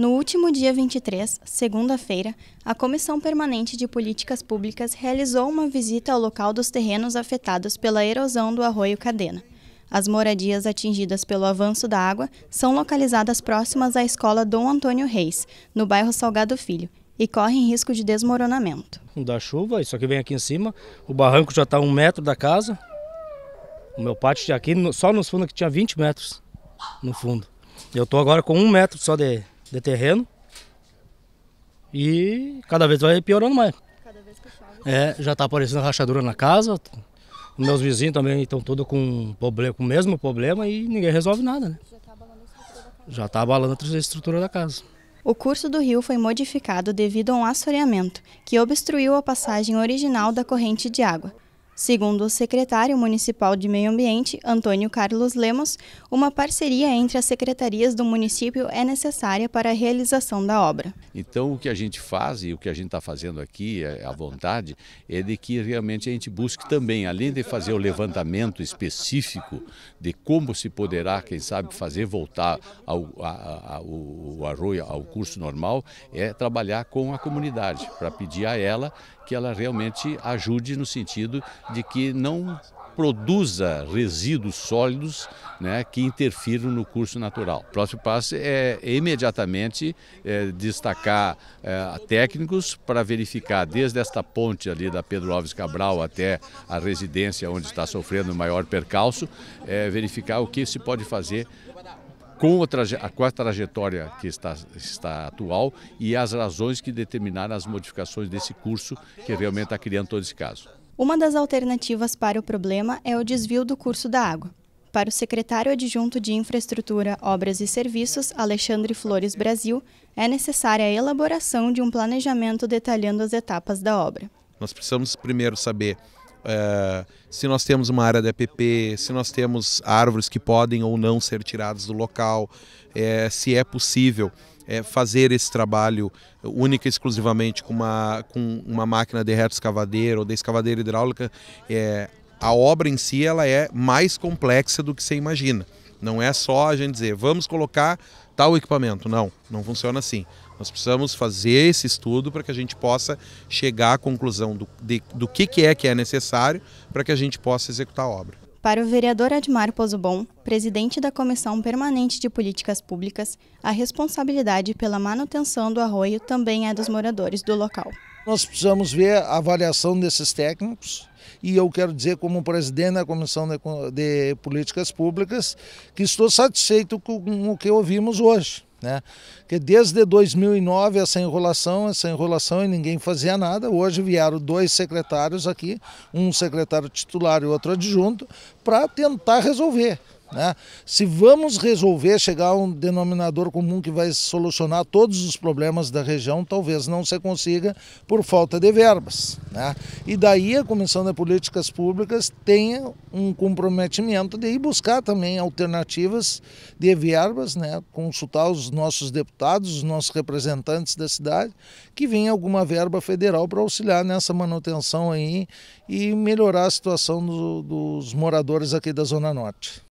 No último dia 23, segunda-feira, a Comissão Permanente de Políticas Públicas realizou uma visita ao local dos terrenos afetados pela erosão do arroio Cadena. As moradias atingidas pelo avanço da água são localizadas próximas à escola Dom Antônio Reis, no bairro Salgado Filho, e correm risco de desmoronamento. Da chuva, isso aqui vem aqui em cima, o barranco já está a um metro da casa. O meu pátio aqui, só nos fundos que tinha 20 metros no fundo. Eu estou agora com um metro só de, de terreno. E cada vez vai piorando mais. Cada vez É, já está aparecendo rachadura na casa. Meus vizinhos também estão todos com, problema, com o mesmo problema e ninguém resolve nada, né? Já tá está tá abalando a estrutura da casa. O curso do rio foi modificado devido a um assoreamento, que obstruiu a passagem original da corrente de água. Segundo o secretário municipal de Meio Ambiente, Antônio Carlos Lemos, uma parceria entre as secretarias do município é necessária para a realização da obra. Então, o que a gente faz e o que a gente está fazendo aqui, a é, é vontade, é de que realmente a gente busque também, além de fazer o levantamento específico de como se poderá, quem sabe, fazer voltar ao, a, a, o, o arroio ao curso normal, é trabalhar com a comunidade, para pedir a ela que ela realmente ajude no sentido de que não produza resíduos sólidos né, que interfiram no curso natural. O próximo passo é imediatamente é, destacar é, técnicos para verificar desde esta ponte ali da Pedro Alves Cabral até a residência onde está sofrendo o maior percalço, é, verificar o que se pode fazer com a, com a trajetória que está, está atual e as razões que determinaram as modificações desse curso que realmente está criando todo esse caso. Uma das alternativas para o problema é o desvio do curso da água. Para o secretário adjunto de Infraestrutura, Obras e Serviços, Alexandre Flores Brasil, é necessária a elaboração de um planejamento detalhando as etapas da obra. Nós precisamos primeiro saber é, se nós temos uma área de A.P.P. se nós temos árvores que podem ou não ser tiradas do local, é, se é possível é, fazer esse trabalho única e exclusivamente com uma, com uma máquina de reto escavadeira ou de escavadeira hidráulica, é, a obra em si ela é mais complexa do que você imagina. Não é só a gente dizer, vamos colocar tal equipamento. Não, não funciona assim. Nós precisamos fazer esse estudo para que a gente possa chegar à conclusão do, de, do que, que é que é necessário para que a gente possa executar a obra. Para o vereador Admar Pozobon, presidente da Comissão Permanente de Políticas Públicas, a responsabilidade pela manutenção do arroio também é dos moradores do local. Nós precisamos ver a avaliação desses técnicos, e eu quero dizer, como presidente da Comissão de, de Políticas Públicas, que estou satisfeito com o que ouvimos hoje. Né? Que desde 2009 essa enrolação, essa enrolação e ninguém fazia nada. Hoje vieram dois secretários aqui, um secretário titular e outro adjunto, para tentar resolver. Né? Se vamos resolver chegar a um denominador comum que vai solucionar todos os problemas da região, talvez não se consiga por falta de verbas. Né? E daí a Comissão de Políticas Públicas tem um comprometimento de ir buscar também alternativas de verbas, né? consultar os nossos deputados, os nossos representantes da cidade, que venha alguma verba federal para auxiliar nessa manutenção aí e melhorar a situação do, dos moradores aqui da Zona Norte.